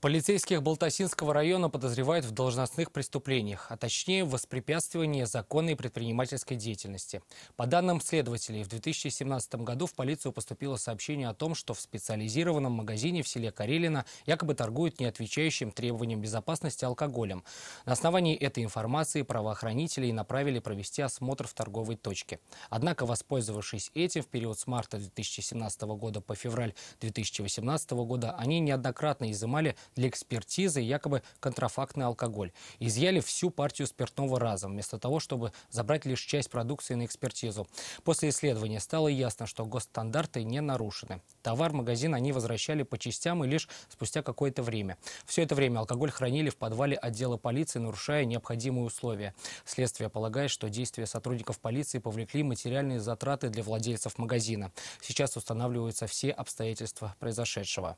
Полицейских Балтасинского района подозревают в должностных преступлениях, а точнее в воспрепятствовании законной предпринимательской деятельности. По данным следователей, в 2017 году в полицию поступило сообщение о том, что в специализированном магазине в селе Карелина якобы торгуют неотвечающим требованиям безопасности алкоголем. На основании этой информации правоохранители направили провести осмотр в торговой точке. Однако, воспользовавшись этим, в период с марта 2017 года по февраль 2018 года они неоднократно изымали для экспертизы якобы контрафактный алкоголь. Изъяли всю партию спиртного разом, вместо того, чтобы забрать лишь часть продукции на экспертизу. После исследования стало ясно, что госстандарты не нарушены. Товар магазин они возвращали по частям и лишь спустя какое-то время. Все это время алкоголь хранили в подвале отдела полиции, нарушая необходимые условия. Следствие полагает, что действия сотрудников полиции повлекли материальные затраты для владельцев магазина. Сейчас устанавливаются все обстоятельства произошедшего.